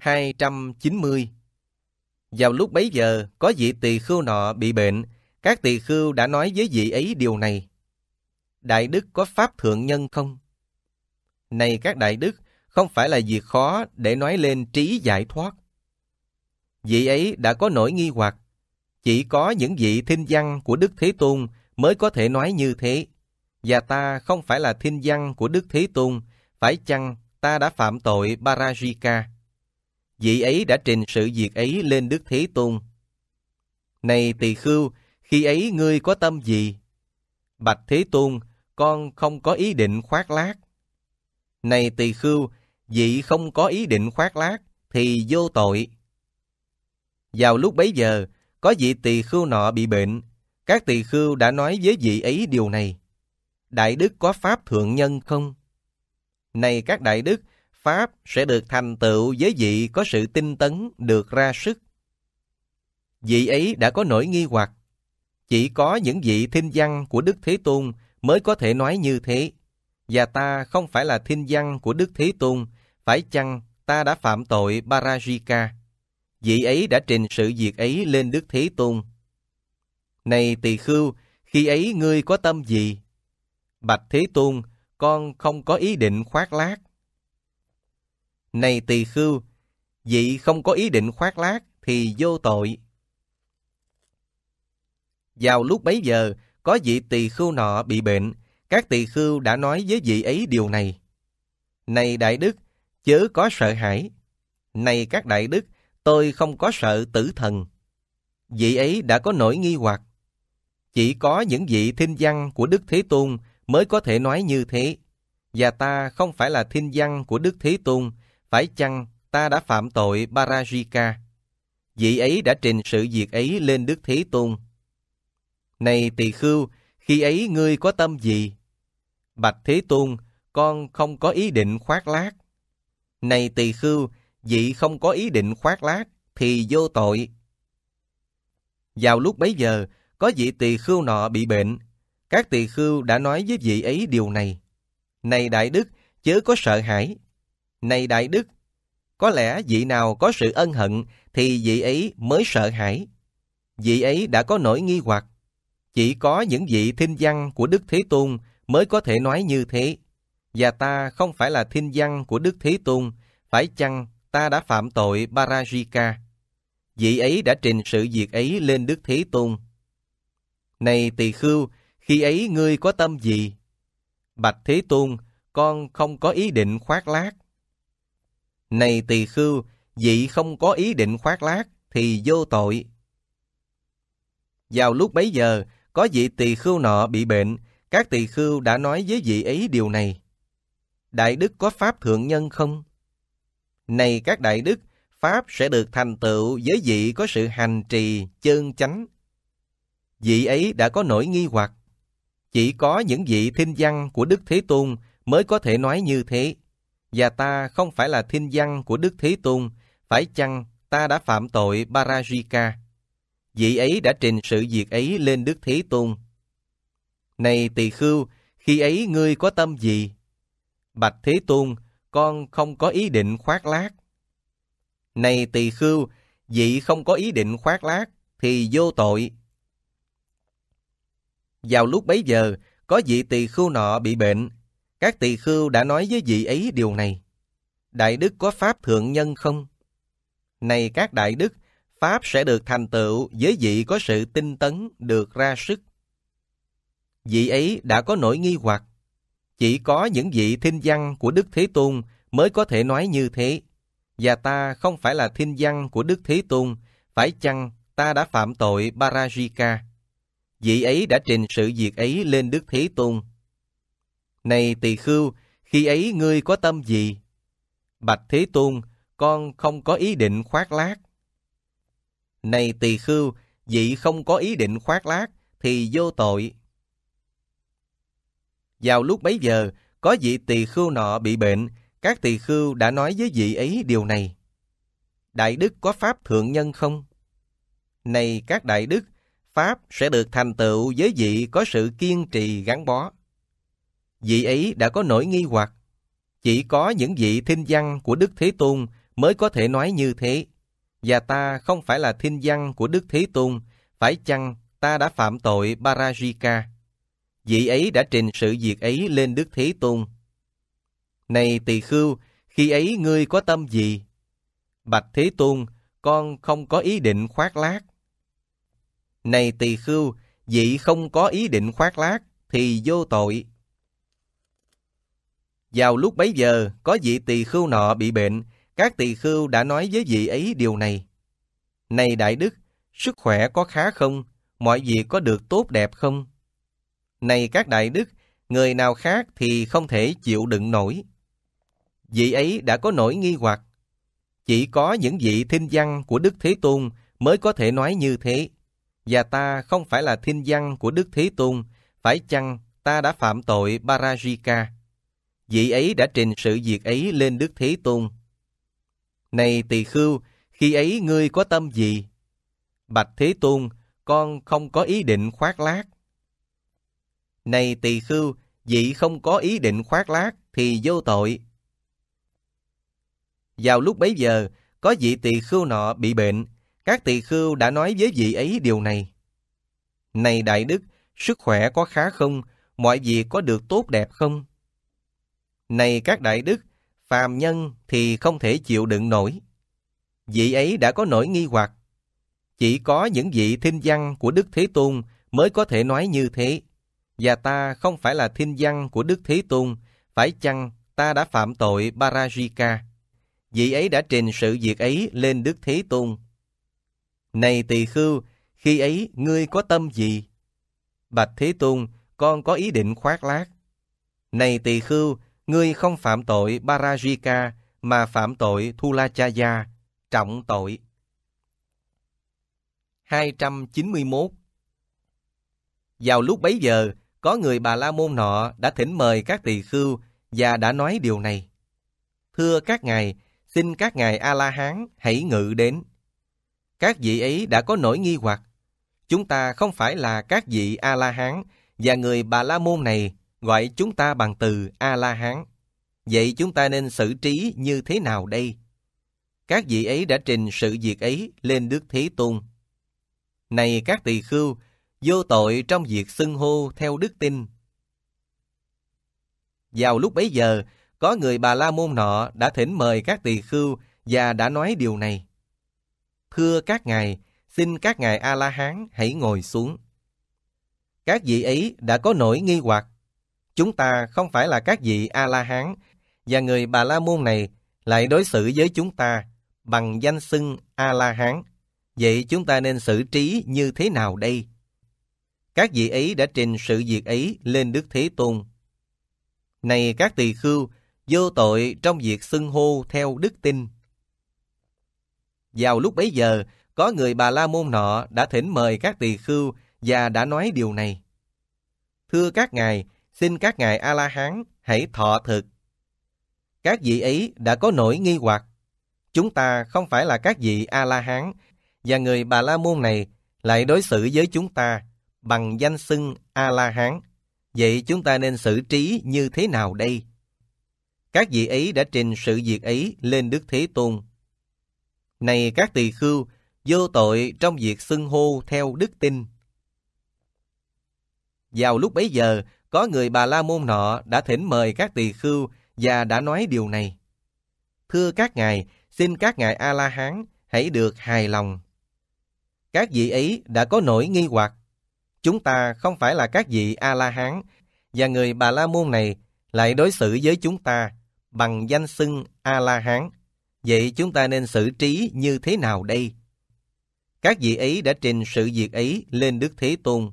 290 Vào lúc bấy giờ, có vị tỳ khưu nọ bị bệnh, các tỳ khưu đã nói với vị ấy điều này. Đại đức có pháp thượng nhân không? Này các đại đức, không phải là việc khó để nói lên trí giải thoát. Vị ấy đã có nỗi nghi hoặc, chỉ có những vị thiên văn của Đức Thế Tôn mới có thể nói như thế. Và ta không phải là thiên văn của Đức Thế Tôn, phải chăng ta đã phạm tội Parajika? vị ấy đã trình sự việc ấy lên Đức Thế Tôn. Này tỳ khưu, khi ấy ngươi có tâm gì? Bạch Thế Tôn, con không có ý định khoác lác. Này tỳ khưu, vị không có ý định khoác lác, thì vô tội. Vào lúc bấy giờ, có vị tỳ khưu nọ bị bệnh. Các tỳ khưu đã nói với vị ấy điều này. Đại đức có pháp thượng nhân không? Này các đại đức, Pháp sẽ được thành tựu với vị có sự tinh tấn được ra sức. Vị ấy đã có nỗi nghi hoặc. Chỉ có những vị thiên văn của Đức Thế Tôn mới có thể nói như thế. Và ta không phải là thiên văn của Đức Thế Tôn, phải chăng ta đã phạm tội Parajika? Vị ấy đã trình sự việc ấy lên Đức Thế Tôn. Này tỳ khưu, khi ấy ngươi có tâm gì? Bạch Thế Tôn, con không có ý định khoác lác. Này tỳ khưu, vị không có ý định khoác lác thì vô tội. Vào lúc bấy giờ, có vị tỳ khưu nọ bị bệnh, các tỳ khưu đã nói với vị ấy điều này. Này đại đức, chớ có sợ hãi. Này các đại đức, tôi không có sợ tử thần. Vị ấy đã có nỗi nghi hoặc. Chỉ có những vị thiên văn của Đức Thế Tôn mới có thể nói như thế. Và ta không phải là thiên văn của Đức Thế Tôn, phải chăng ta đã phạm tội Parajika? Vị ấy đã trình sự việc ấy lên Đức Thế Tôn. Này tỳ khưu, khi ấy ngươi có tâm gì? Bạch Thế Tôn, con không có ý định khoác lác. Này tỳ khưu, vị không có ý định khoác lác thì vô tội. Vào lúc bấy giờ, có vị tỳ khưu nọ bị bệnh. Các tỳ khưu đã nói với vị ấy điều này. Này đại đức, chớ có sợ hãi, này đại đức, có lẽ vị nào có sự ân hận thì vị ấy mới sợ hãi. Vị ấy đã có nỗi nghi hoặc. Chỉ có những vị thinh văn của Đức Thế Tôn mới có thể nói như thế. Và ta không phải là thinh văn của Đức Thế Tôn, phải chăng ta đã phạm tội Parajika? Vị ấy đã trình sự việc ấy lên Đức Thế Tôn. Này tỳ khưu, khi ấy ngươi có tâm gì? Bạch Thế Tôn, con không có ý định khoác lác, này tỳ khưu, vị không có ý định khoác lác, thì vô tội. Vào lúc bấy giờ, có vị tỳ khưu nọ bị bệnh, các tỳ khưu đã nói với vị ấy điều này. Đại đức có pháp thượng nhân không? Này các đại đức, pháp sẽ được thành tựu với vị có sự hành trì, chân chánh. Vị ấy đã có nỗi nghi hoặc. Chỉ có những vị thinh văn của Đức Thế Tôn mới có thể nói như thế và ta không phải là thiên văn của Đức Thế Tôn, phải chăng ta đã phạm tội Parajika? Vị ấy đã trình sự việc ấy lên Đức Thế Tôn. Này tỳ khưu, khi ấy ngươi có tâm gì? Bạch Thế Tôn, con không có ý định khoác lác. Này tỳ khưu, vị không có ý định khoác lác thì vô tội. Vào lúc bấy giờ, có vị tỳ khưu nọ bị bệnh, các tỳ khưu đã nói với vị ấy điều này. Đại đức có pháp thượng nhân không? Này các đại đức, pháp sẽ được thành tựu với vị có sự tinh tấn được ra sức. Vị ấy đã có nỗi nghi hoặc. Chỉ có những vị thinh văn của Đức Thế Tôn mới có thể nói như thế. Và ta không phải là thinh văn của Đức Thế Tôn, phải chăng ta đã phạm tội Parajika? Vị ấy đã trình sự việc ấy lên Đức Thế Tôn này tỳ khưu, khi ấy ngươi có tâm gì? Bạch Thế Tôn, con không có ý định khoác lác. Này tỳ khưu, vị không có ý định khoác lác thì vô tội. Vào lúc bấy giờ, có vị tỳ khưu nọ bị bệnh, các tỳ khưu đã nói với vị ấy điều này. Đại đức có pháp thượng nhân không? Này các đại đức, pháp sẽ được thành tựu với vị có sự kiên trì gắn bó vị ấy đã có nỗi nghi hoặc. Chỉ có những vị thiên văn của Đức Thế Tôn mới có thể nói như thế. Và ta không phải là thiên văn của Đức Thế Tôn, phải chăng ta đã phạm tội Parajika? Vị ấy đã trình sự việc ấy lên Đức Thế Tôn. Này tỳ khưu, khi ấy ngươi có tâm gì? Bạch Thế Tôn, con không có ý định khoác lác. Này tỳ khưu, vị không có ý định khoác lác thì vô tội. Vào lúc bấy giờ, có vị tỳ khưu nọ bị bệnh, các tỳ khưu đã nói với vị ấy điều này. Này Đại Đức, sức khỏe có khá không? Mọi việc có được tốt đẹp không? Này các Đại Đức, người nào khác thì không thể chịu đựng nổi. Vị ấy đã có nỗi nghi hoặc. Chỉ có những vị thinh văn của Đức Thế Tôn mới có thể nói như thế. Và ta không phải là thinh văn của Đức Thế Tôn, phải chăng ta đã phạm tội Parajika? vị ấy đã trình sự việc ấy lên Đức Thế Tôn. Này tỳ khưu, khi ấy ngươi có tâm gì? Bạch Thế Tôn, con không có ý định khoác lác. Này tỳ khưu, vị không có ý định khoác lác thì vô tội. Vào lúc bấy giờ, có vị tỳ khưu nọ bị bệnh, các tỳ khưu đã nói với vị ấy điều này. Này Đại Đức, sức khỏe có khá không? Mọi việc có được tốt đẹp không? Này các đại đức, phàm nhân thì không thể chịu đựng nổi. Vị ấy đã có nỗi nghi hoặc. Chỉ có những vị thinh văn của Đức Thế Tôn mới có thể nói như thế. Và ta không phải là thinh văn của Đức Thế Tôn, phải chăng ta đã phạm tội Parajika? Vị ấy đã trình sự việc ấy lên Đức Thế Tôn. Này tỳ khưu, khi ấy ngươi có tâm gì? Bạch Thế Tôn, con có ý định khoác lác. Này tỳ khưu, Ngươi không phạm tội Parajika mà phạm tội Thulachaya, trọng tội. 291 Vào lúc bấy giờ, có người bà La Môn nọ đã thỉnh mời các tỳ khưu và đã nói điều này. Thưa các ngài, xin các ngài A-la-hán hãy ngự đến. Các vị ấy đã có nỗi nghi hoặc. Chúng ta không phải là các vị A-la-hán và người bà La Môn này gọi chúng ta bằng từ A-la-hán. Vậy chúng ta nên xử trí như thế nào đây? Các vị ấy đã trình sự việc ấy lên Đức Thế Tôn. Này các tỳ khưu, vô tội trong việc xưng hô theo đức tin. Vào lúc bấy giờ, có người bà la môn nọ đã thỉnh mời các tỳ khưu và đã nói điều này. Thưa các ngài, xin các ngài A-la-hán hãy ngồi xuống. Các vị ấy đã có nỗi nghi hoặc chúng ta không phải là các vị A-la-hán, và người Bà La Môn này lại đối xử với chúng ta bằng danh xưng A-la-hán. Vậy chúng ta nên xử trí như thế nào đây? Các vị ấy đã trình sự việc ấy lên Đức Thế Tôn. Này các tỳ khưu, vô tội trong việc xưng hô theo đức tin. Vào lúc bấy giờ, có người bà la môn nọ đã thỉnh mời các tỳ khưu và đã nói điều này. Thưa các ngài, xin các ngài A-la-hán hãy thọ thực. Các vị ấy đã có nỗi nghi hoặc. Chúng ta không phải là các vị A-la-hán, và người Bà La Môn này lại đối xử với chúng ta bằng danh xưng A-la-hán. Vậy chúng ta nên xử trí như thế nào đây? Các vị ấy đã trình sự việc ấy lên Đức Thế Tôn. Này các tỳ khưu, vô tội trong việc xưng hô theo đức tin. Vào lúc bấy giờ, có người bà la môn nọ đã thỉnh mời các tỳ khưu và đã nói điều này. Thưa các ngài, xin các ngài A-la-hán hãy được hài lòng. Các vị ấy đã có nỗi nghi hoặc. Chúng ta không phải là các vị A-la-hán và người bà la môn này lại đối xử với chúng ta bằng danh xưng A-la-hán. Vậy chúng ta nên xử trí như thế nào đây? Các vị ấy đã trình sự việc ấy lên Đức Thế Tôn.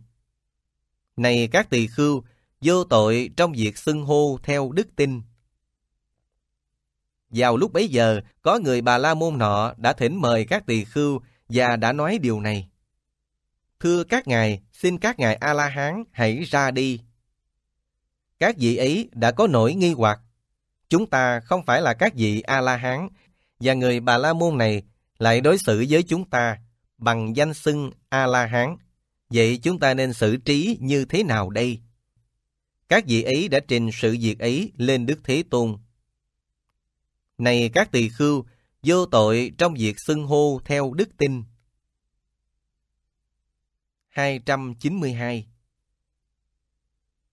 Này các tỳ khưu, vô tội trong việc xưng hô theo đức tin. Vào lúc bấy giờ, có người bà la môn nọ đã thỉnh mời các tỳ khưu và đã nói điều này. Thưa các ngài, xin các ngài A-la-hán hãy ra đi. Các vị ấy đã có nỗi nghi hoặc. Chúng ta không phải là các vị A-la-hán, và người bà la môn này lại đối xử với chúng ta bằng danh xưng A-la-hán. Vậy chúng ta nên xử trí như thế nào đây? Các vị ấy đã trình sự việc ấy lên Đức Thế Tôn. Này các tỳ khưu, vô tội trong việc xưng hô theo đức tin. 292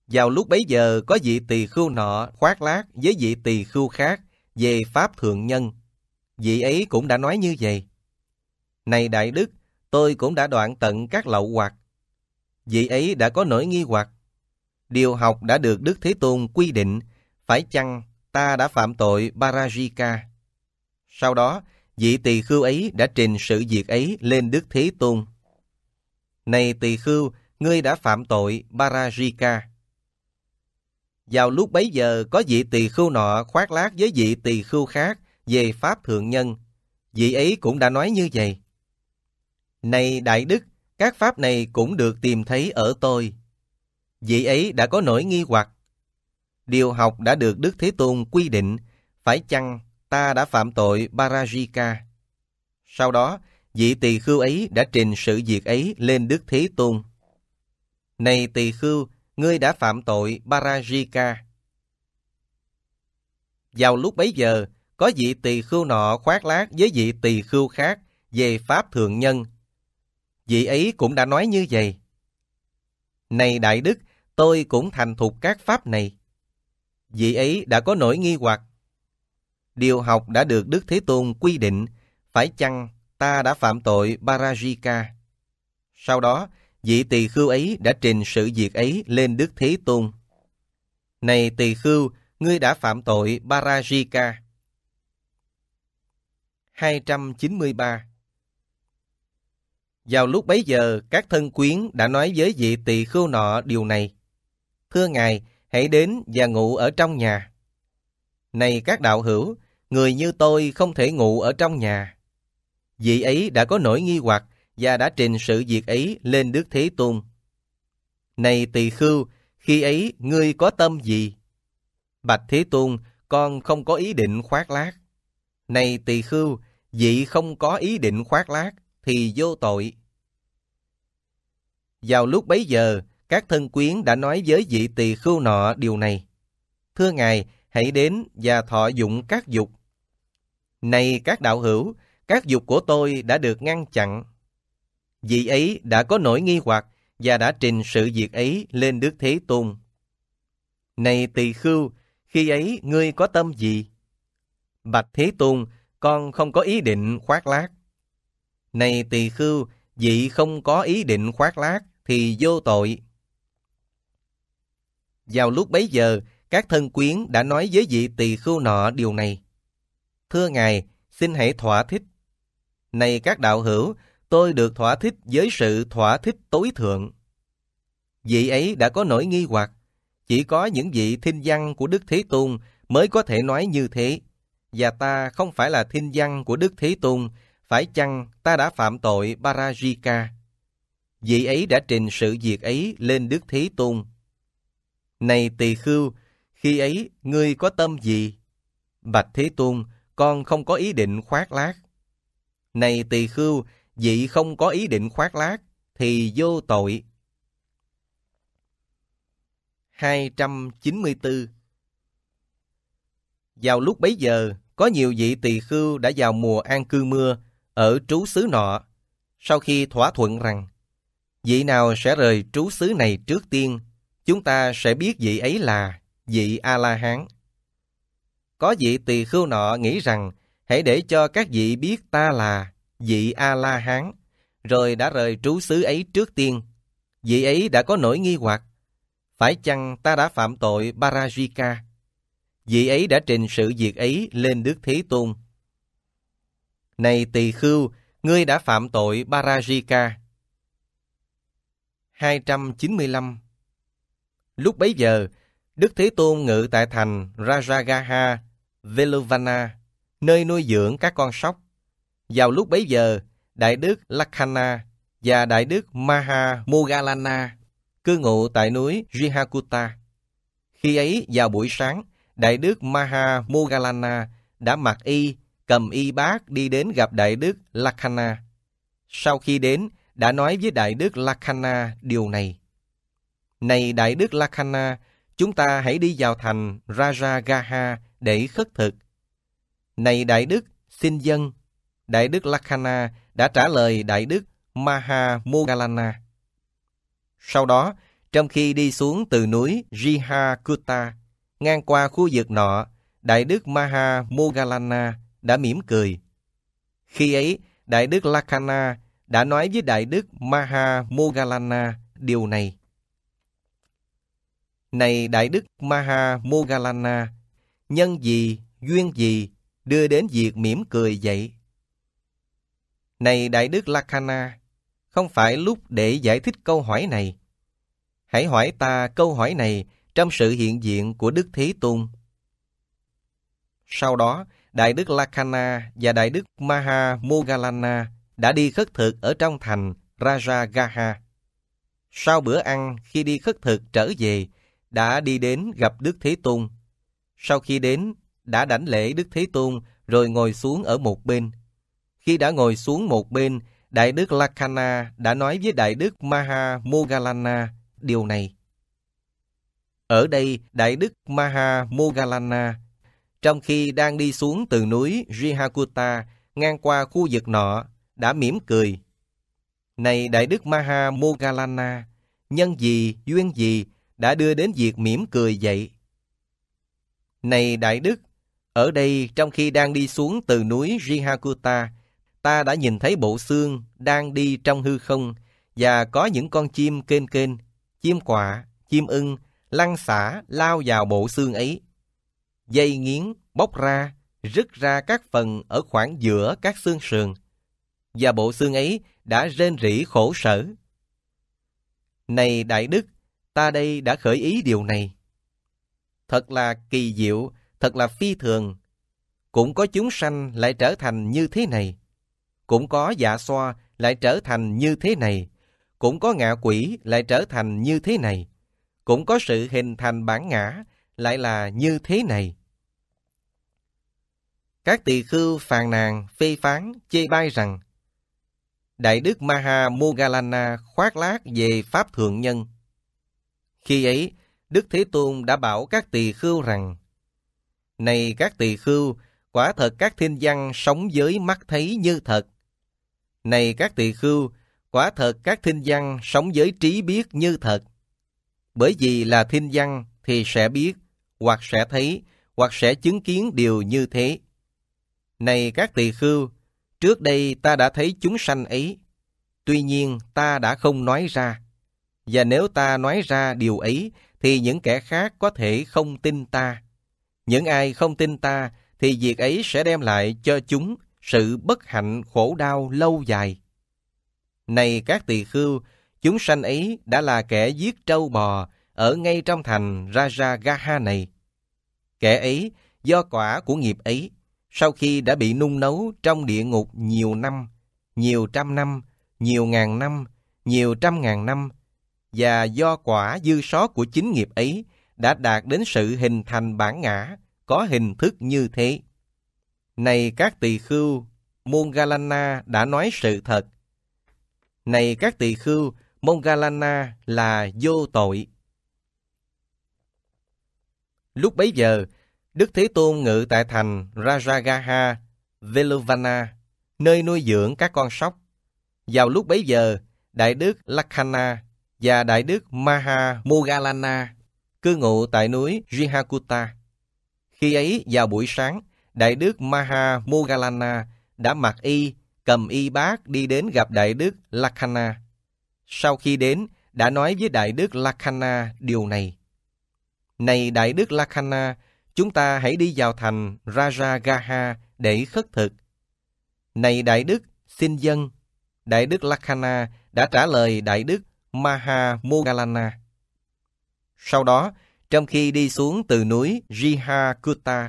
Vào lúc bấy giờ có vị tỳ khưu nọ khoác lác với vị tỳ khưu khác về Pháp Thượng Nhân. Vị ấy cũng đã nói như vậy. Này Đại Đức, tôi cũng đã đoạn tận các lậu hoặc. Vị ấy đã có nỗi nghi hoặc điều học đã được Đức Thế Tôn quy định, phải chăng ta đã phạm tội Parajika? Sau đó, vị tỳ khưu ấy đã trình sự việc ấy lên Đức Thế Tôn. Này tỳ khưu, ngươi đã phạm tội Parajika. Vào lúc bấy giờ, có vị tỳ khưu nọ khoác lác với vị tỳ khưu khác về Pháp Thượng Nhân. Vị ấy cũng đã nói như vậy. Này Đại Đức, các Pháp này cũng được tìm thấy ở tôi vị ấy đã có nỗi nghi hoặc. Điều học đã được Đức Thế Tôn quy định, phải chăng ta đã phạm tội Parajika? Sau đó, vị tỳ khưu ấy đã trình sự việc ấy lên Đức Thế Tôn. Này tỳ khưu, ngươi đã phạm tội Parajika. Vào lúc bấy giờ, có vị tỳ khưu nọ khoác lác với vị tỳ khưu khác về Pháp Thượng Nhân. Vị ấy cũng đã nói như vậy. Này Đại Đức, tôi cũng thành thục các pháp này. Vị ấy đã có nỗi nghi hoặc. Điều học đã được Đức Thế Tôn quy định, phải chăng ta đã phạm tội Parajika? Sau đó, vị tỳ khưu ấy đã trình sự việc ấy lên Đức Thế Tôn. Này tỳ khưu, ngươi đã phạm tội Parajika. 293 Vào lúc bấy giờ, các thân quyến đã nói với vị tỳ khưu nọ điều này thưa Ngài, hãy đến và ngủ ở trong nhà. Này các đạo hữu, người như tôi không thể ngủ ở trong nhà. Vị ấy đã có nỗi nghi hoặc và đã trình sự việc ấy lên Đức Thế Tôn. Này tỳ khưu, khi ấy ngươi có tâm gì? Bạch Thế Tôn, con không có ý định khoác lác. Này tỳ khưu, vị không có ý định khoác lác thì vô tội. Vào lúc bấy giờ, các thân quyến đã nói với vị tỳ khưu nọ điều này. Thưa Ngài, hãy đến và thọ dụng các dục. Này các đạo hữu, các dục của tôi đã được ngăn chặn. Vị ấy đã có nỗi nghi hoặc và đã trình sự việc ấy lên Đức Thế Tôn. Này tỳ khưu, khi ấy ngươi có tâm gì? Bạch Thế Tôn, con không có ý định khoác lác. Này tỳ khưu, vị không có ý định khoác lác thì vô tội. Vào lúc bấy giờ, các thân quyến đã nói với vị tỳ khưu nọ điều này. Thưa Ngài, xin hãy thỏa thích. Này các đạo hữu, tôi được thỏa thích với sự thỏa thích tối thượng. Vị ấy đã có nỗi nghi hoặc, chỉ có những vị thinh văn của Đức Thế Tôn mới có thể nói như thế. Và ta không phải là thinh văn của Đức Thế Tôn, phải chăng ta đã phạm tội Parajika? Vị ấy đã trình sự việc ấy lên Đức Thế Tôn. Này tỳ khưu, khi ấy ngươi có tâm gì? Bạch Thế Tôn, con không có ý định khoác lác. Này tỳ khưu, vị không có ý định khoác lác, thì vô tội. 294 Vào lúc bấy giờ, có nhiều vị tỳ khưu đã vào mùa an cư mưa, ở trú xứ nọ, sau khi thỏa thuận rằng, vị nào sẽ rời trú xứ này trước tiên chúng ta sẽ biết vị ấy là vị A-la-hán. Có vị tỳ khưu nọ nghĩ rằng, hãy để cho các vị biết ta là vị A-la-hán, rồi đã rời trú xứ ấy trước tiên. Vị ấy đã có nỗi nghi hoặc, phải chăng ta đã phạm tội Parajika? Vị ấy đã trình sự việc ấy lên Đức Thế Tôn. Này tỳ khưu, ngươi đã phạm tội Parajika. 295 Lúc bấy giờ, Đức Thế Tôn ngự tại thành Rajagaha, Veluvana, nơi nuôi dưỡng các con sóc. Vào lúc bấy giờ, Đại Đức Lakhana và Đại Đức Maha Mogalana cư ngụ tại núi Rihakuta. Khi ấy, vào buổi sáng, Đại Đức Maha Mogalana đã mặc y, cầm y bát đi đến gặp Đại Đức Lakhana. Sau khi đến, đã nói với Đại Đức Lakhana điều này. Này Đại Đức Lakhana chúng ta hãy đi vào thành Rajagaha để khất thực. Này Đại Đức, xin dân. Đại Đức Lakhana đã trả lời Đại Đức Maha Mogalana. Sau đó, trong khi đi xuống từ núi Jihakuta, ngang qua khu vực nọ, Đại Đức Maha Mogalana đã mỉm cười. Khi ấy, Đại Đức Lakhana đã nói với Đại Đức Maha Mogalana điều này. Này Đại Đức Maha Mogalana, nhân gì, duyên gì, đưa đến việc mỉm cười vậy? Này Đại Đức Lakana, không phải lúc để giải thích câu hỏi này. Hãy hỏi ta câu hỏi này trong sự hiện diện của Đức Thế Tôn. Sau đó, Đại Đức Lakana và Đại Đức Maha Mogalana đã đi khất thực ở trong thành Rajagaha. Sau bữa ăn, khi đi khất thực trở về, đã đi đến gặp Đức Thế Tôn. Sau khi đến, đã đảnh lễ Đức Thế Tôn rồi ngồi xuống ở một bên. Khi đã ngồi xuống một bên, Đại đức Lakana đã nói với Đại đức Maha Mogalana điều này. Ở đây, Đại đức Maha Mogalana, trong khi đang đi xuống từ núi Rihakuta ngang qua khu vực nọ, đã mỉm cười. Này Đại đức Maha Mogalana, nhân gì, duyên gì đã đưa đến việc mỉm cười dậy. Này Đại Đức, ở đây trong khi đang đi xuống từ núi Rihakuta, ta đã nhìn thấy bộ xương đang đi trong hư không và có những con chim kênh kênh, chim quạ, chim ưng, lăn xả lao vào bộ xương ấy. Dây nghiến bóc ra, rứt ra các phần ở khoảng giữa các xương sườn, và bộ xương ấy đã rên rỉ khổ sở. Này Đại Đức, ta đây đã khởi ý điều này. Thật là kỳ diệu, thật là phi thường. Cũng có chúng sanh lại trở thành như thế này. Cũng có dạ xoa lại trở thành như thế này. Cũng có ngạ quỷ lại trở thành như thế này. Cũng có sự hình thành bản ngã lại là như thế này. Các tỳ khưu phàn nàn, phê phán, chê bai rằng Đại đức Maha Mogalana khoác lác về Pháp Thượng Nhân. Khi ấy, Đức Thế Tôn đã bảo các tỳ khưu rằng, Này các tỳ khưu, quả thật các thiên văn sống với mắt thấy như thật. Này các tỳ khưu, quả thật các thiên văn sống với trí biết như thật. Bởi vì là thiên văn thì sẽ biết, hoặc sẽ thấy, hoặc sẽ chứng kiến điều như thế. Này các tỳ khưu, trước đây ta đã thấy chúng sanh ấy, tuy nhiên ta đã không nói ra và nếu ta nói ra điều ấy thì những kẻ khác có thể không tin ta. Những ai không tin ta thì việc ấy sẽ đem lại cho chúng sự bất hạnh khổ đau lâu dài. Này các tỳ khưu, chúng sanh ấy đã là kẻ giết trâu bò ở ngay trong thành Raja Gaha này. Kẻ ấy do quả của nghiệp ấy, sau khi đã bị nung nấu trong địa ngục nhiều năm, nhiều trăm năm, nhiều ngàn năm, nhiều trăm ngàn năm, và do quả dư sót của chính nghiệp ấy đã đạt đến sự hình thành bản ngã, có hình thức như thế. Này các tỳ khưu, Mongalana đã nói sự thật. Này các tỳ khưu, Mongalana là vô tội. Lúc bấy giờ, Đức Thế Tôn ngự tại thành Rajagaha, Veluvana, nơi nuôi dưỡng các con sóc. Vào lúc bấy giờ, Đại đức Lakhana và Đại đức Maha Mogalana, cư ngụ tại núi Rihakuta. Khi ấy, vào buổi sáng, Đại đức Maha Mogalana đã mặc y, cầm y bát đi đến gặp Đại đức Lakhana. Sau khi đến, đã nói với Đại đức Lakhana điều này. Này Đại đức Lakhana, chúng ta hãy đi vào thành Rajagaha để khất thực. Này Đại đức, xin dân. Đại đức Lakhana đã trả lời Đại đức Mahamogalana. Sau đó, trong khi đi xuống từ núi Jihakuta,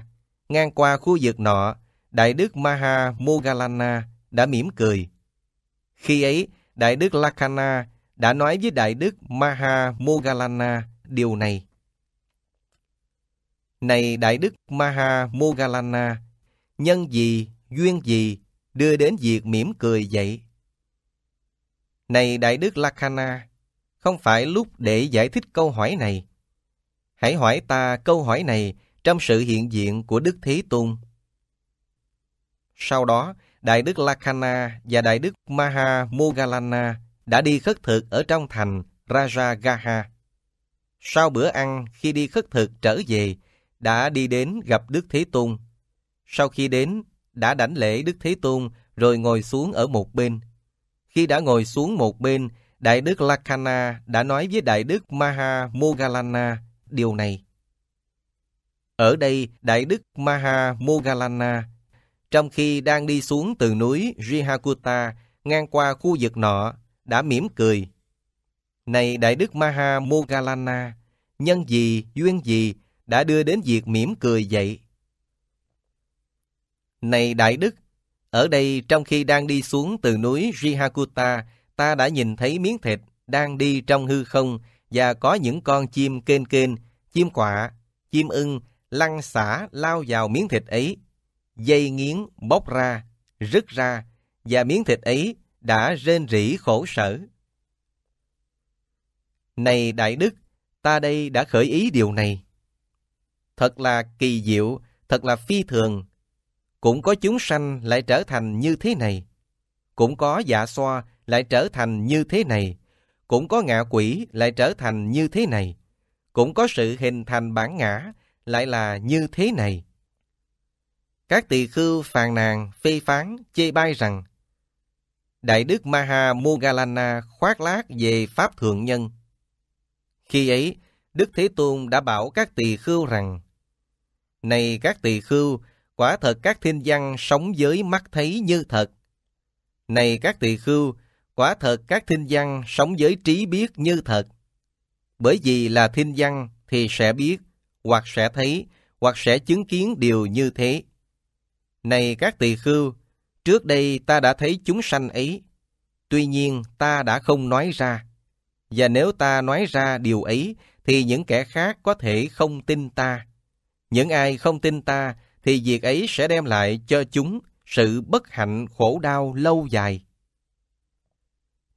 ngang qua khu vực nọ, Đại đức Mahamogalana đã mỉm cười. Khi ấy, Đại đức Lakhana đã nói với Đại đức Mahamogalana điều này. Này Đại đức Mahamogalana, nhân gì, duyên gì đưa đến việc mỉm cười vậy? Này Đại đức Lakhana không phải lúc để giải thích câu hỏi này. Hãy hỏi ta câu hỏi này trong sự hiện diện của Đức Thế Tôn. Sau đó, Đại đức Lakana và Đại đức Maha Mogalana đã đi khất thực ở trong thành Rajagaha. Sau bữa ăn, khi đi khất thực trở về, đã đi đến gặp Đức Thế Tôn. Sau khi đến, đã đảnh lễ Đức Thế Tôn rồi ngồi xuống ở một bên. Khi đã ngồi xuống một bên, Đại đức Lakhana đã nói với Đại đức Maha Mogalana điều này. Ở đây, Đại đức Maha Mogalana, trong khi đang đi xuống từ núi Rihakuta ngang qua khu vực nọ, đã mỉm cười. Này Đại đức Maha Mogalana, nhân gì, duyên gì đã đưa đến việc mỉm cười vậy? Này Đại Đức, ở đây trong khi đang đi xuống từ núi Rihakuta ta đã nhìn thấy miếng thịt đang đi trong hư không và có những con chim kên kên, chim quạ, chim ưng lăn xả lao vào miếng thịt ấy. Dây nghiến bóc ra, rứt ra và miếng thịt ấy đã rên rỉ khổ sở. Này Đại Đức, ta đây đã khởi ý điều này. Thật là kỳ diệu, thật là phi thường. Cũng có chúng sanh lại trở thành như thế này. Cũng có dạ xoa lại trở thành như thế này, cũng có ngạ quỷ lại trở thành như thế này, cũng có sự hình thành bản ngã lại là như thế này. Các tỳ khưu phàn nàn, phê phán, chê bai rằng Đại đức Maha Mogalana khoác lác về Pháp Thượng Nhân. Khi ấy, Đức Thế Tôn đã bảo các tỳ khưu rằng Này các tỳ khưu, quả thật các thiên văn sống với mắt thấy như thật. Này các tỳ khưu, Quả thật các thinh văn sống với trí biết như thật. Bởi vì là thinh văn thì sẽ biết, hoặc sẽ thấy, hoặc sẽ chứng kiến điều như thế. Này các tỳ khưu, trước đây ta đã thấy chúng sanh ấy, tuy nhiên ta đã không nói ra. Và nếu ta nói ra điều ấy, thì những kẻ khác có thể không tin ta. Những ai không tin ta, thì việc ấy sẽ đem lại cho chúng sự bất hạnh khổ đau lâu dài.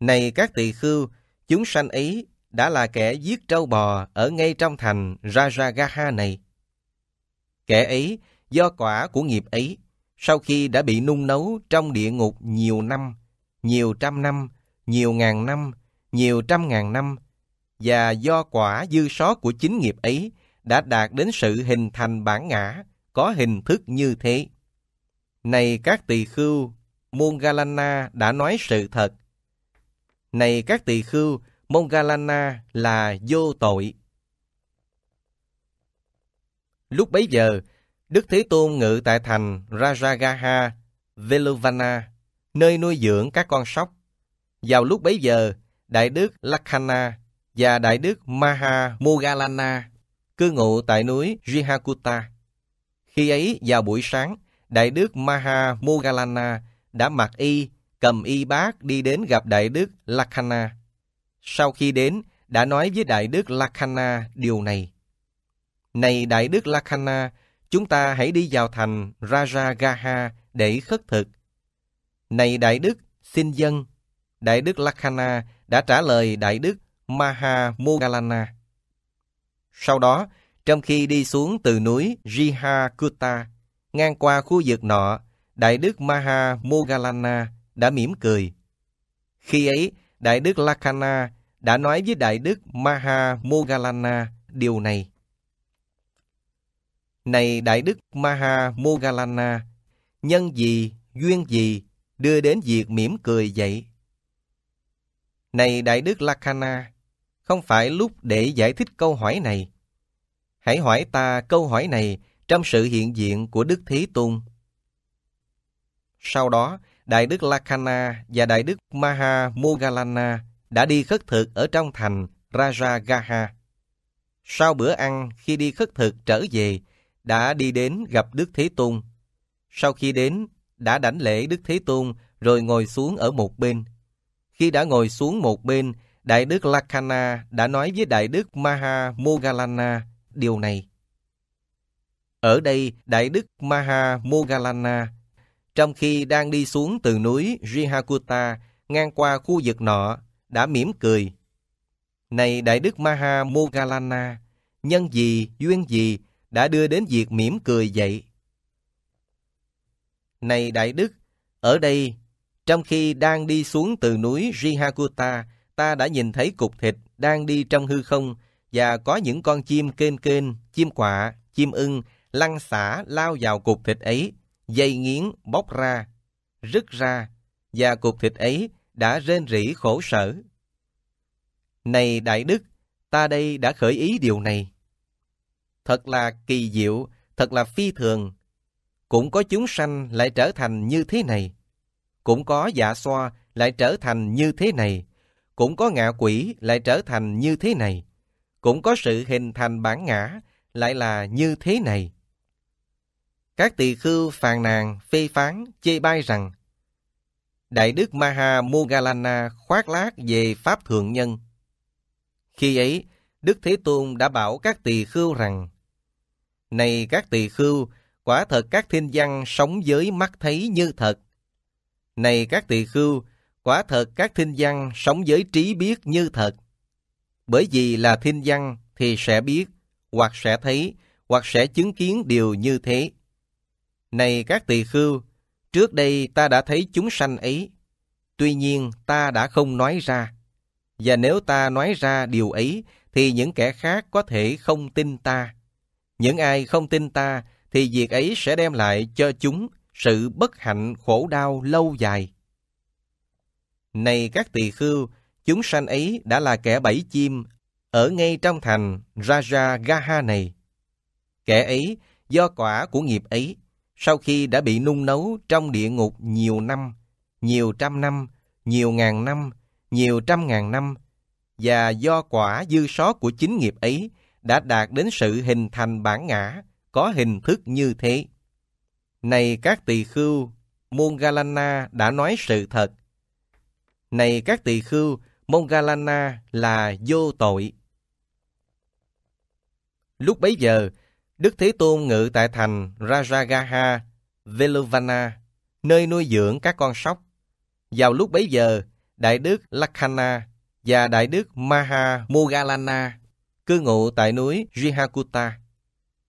Này các tỳ khưu, chúng sanh ấy đã là kẻ giết trâu bò ở ngay trong thành Rajagaha này. Kẻ ấy, do quả của nghiệp ấy, sau khi đã bị nung nấu trong địa ngục nhiều năm, nhiều trăm năm, nhiều ngàn năm, nhiều trăm ngàn năm, và do quả dư sót của chính nghiệp ấy đã đạt đến sự hình thành bản ngã, có hình thức như thế. Này các tỳ khưu, Môn Galana đã nói sự thật, này các tỳ khưu, Mongalana là vô tội. Lúc bấy giờ, Đức Thế Tôn ngự tại thành Rajagaha, Veluvana, nơi nuôi dưỡng các con sóc. Vào lúc bấy giờ, Đại đức Lakhana và Đại đức Maha Mogalana cư ngụ tại núi Jihakuta. Khi ấy, vào buổi sáng, Đại đức Maha Mogalana đã mặc y cầm y bác đi đến gặp Đại Đức Lakhana. Sau khi đến, đã nói với Đại Đức Lakhana điều này. Này Đại Đức Lakhana, chúng ta hãy đi vào thành Rajagaha để khất thực. Này Đại Đức, xin dân. Đại Đức Lakhana đã trả lời Đại Đức Maha Mogalana. Sau đó, trong khi đi xuống từ núi Riha ngang qua khu vực nọ, Đại Đức Maha Mogalana đã mỉm cười. Khi ấy, Đại đức Lakana đã nói với Đại đức Maha Mogalana điều này. Này Đại đức Maha Mogalana, nhân gì, duyên gì đưa đến việc mỉm cười vậy? Này Đại đức Lakana, không phải lúc để giải thích câu hỏi này. Hãy hỏi ta câu hỏi này trong sự hiện diện của Đức Thế Tôn. Sau đó, Đại đức Lakhana và Đại đức Maha Mogalana đã đi khất thực ở trong thành Rajagaha. Sau bữa ăn, khi đi khất thực trở về, đã đi đến gặp Đức Thế Tôn. Sau khi đến, đã đảnh lễ Đức Thế Tôn rồi ngồi xuống ở một bên. Khi đã ngồi xuống một bên, Đại đức Lakhana đã nói với Đại đức Maha Mogalana điều này. Ở đây, Đại đức Maha Mogalana trong khi đang đi xuống từ núi Rihakuta ngang qua khu vực nọ, đã mỉm cười. Này Đại Đức Maha Mogalana, nhân gì, duyên gì đã đưa đến việc mỉm cười vậy? Này Đại Đức, ở đây, trong khi đang đi xuống từ núi Rihakuta, ta đã nhìn thấy cục thịt đang đi trong hư không và có những con chim kênh kênh, chim quạ, chim ưng lăn xả lao vào cục thịt ấy dây nghiến bóc ra, rứt ra, và cục thịt ấy đã rên rỉ khổ sở. Này Đại Đức, ta đây đã khởi ý điều này. Thật là kỳ diệu, thật là phi thường. Cũng có chúng sanh lại trở thành như thế này. Cũng có dạ xoa lại trở thành như thế này. Cũng có ngạ quỷ lại trở thành như thế này. Cũng có sự hình thành bản ngã lại là như thế này. Các tỳ khưu phàn nàn, phê phán, chê bai rằng Đại đức Maha Mogalana khoác lác về Pháp Thượng Nhân. Khi ấy, Đức Thế Tôn đã bảo các tỳ khưu rằng Này các tỳ khưu, quả thật các thiên văn sống với mắt thấy như thật. Này các tỳ khưu, quả thật các thiên văn sống với trí biết như thật. Bởi vì là thiên văn thì sẽ biết, hoặc sẽ thấy, hoặc sẽ chứng kiến điều như thế. Này các tỳ khưu, trước đây ta đã thấy chúng sanh ấy, tuy nhiên ta đã không nói ra. Và nếu ta nói ra điều ấy, thì những kẻ khác có thể không tin ta. Những ai không tin ta, thì việc ấy sẽ đem lại cho chúng sự bất hạnh khổ đau lâu dài. Này các tỳ khưu, chúng sanh ấy đã là kẻ bẫy chim, ở ngay trong thành Raja Gaha này. Kẻ ấy do quả của nghiệp ấy, sau khi đã bị nung nấu trong địa ngục nhiều năm, nhiều trăm năm, nhiều ngàn năm, nhiều trăm ngàn năm, và do quả dư sót của chính nghiệp ấy đã đạt đến sự hình thành bản ngã có hình thức như thế. Này các tỳ khưu, Mongalana đã nói sự thật. Này các tỳ khưu, Mongalana là vô tội. Lúc bấy giờ, Đức Thế Tôn ngự tại thành Rajagaha, Veluvana, nơi nuôi dưỡng các con sóc. Vào lúc bấy giờ, Đại Đức Lakhana và Đại Đức Maha Mogalana cư ngụ tại núi Jihakuta.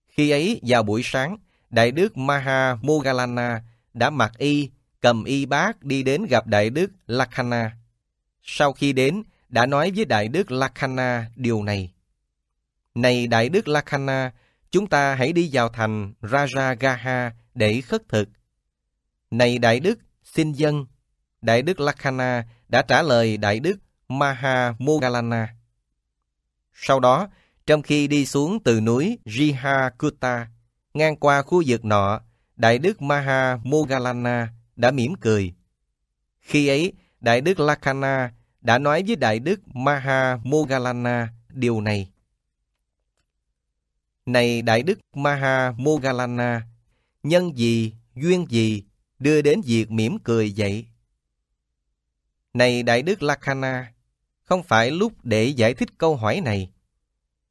Khi ấy, vào buổi sáng, Đại Đức Maha Mogalana đã mặc y, cầm y bát đi đến gặp Đại Đức Lakhana. Sau khi đến, đã nói với Đại Đức Lakhana điều này. Này Đại Đức Lakhana, chúng ta hãy đi vào thành Rajagaha để khất thực. Này Đại Đức, xin dân, Đại Đức Lakhana đã trả lời Đại Đức Maha Mogalana. Sau đó, trong khi đi xuống từ núi Rihakuta, ngang qua khu vực nọ, Đại Đức Maha Mogalana đã mỉm cười. Khi ấy, Đại Đức Lakhana đã nói với Đại Đức Maha Mogalana điều này. Này Đại Đức Maha Mogalana, nhân gì, duyên gì đưa đến việc mỉm cười vậy? Này Đại Đức Lakhana, không phải lúc để giải thích câu hỏi này.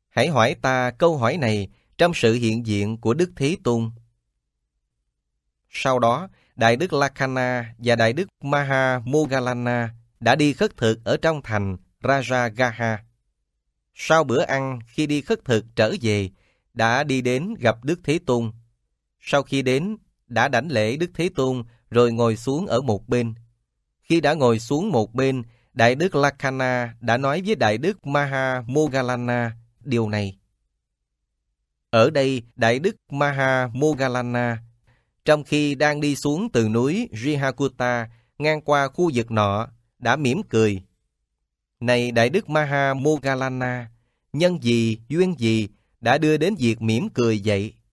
Hãy hỏi ta câu hỏi này trong sự hiện diện của Đức Thế Tôn. Sau đó, Đại Đức Lakhana và Đại Đức Maha Mogalana đã đi khất thực ở trong thành Rajagaha. Sau bữa ăn, khi đi khất thực trở về, đã đi đến gặp Đức Thế Tôn. Sau khi đến, đã đảnh lễ Đức Thế Tôn rồi ngồi xuống ở một bên. Khi đã ngồi xuống một bên, Đại đức Lakana đã nói với Đại đức Maha Mogalana điều này. Ở đây, Đại đức Maha Mogalana, trong khi đang đi xuống từ núi Rihakuta ngang qua khu vực nọ, đã mỉm cười. Này Đại đức Maha Mogalana, nhân gì, duyên gì đã đưa đến việc mỉm cười dậy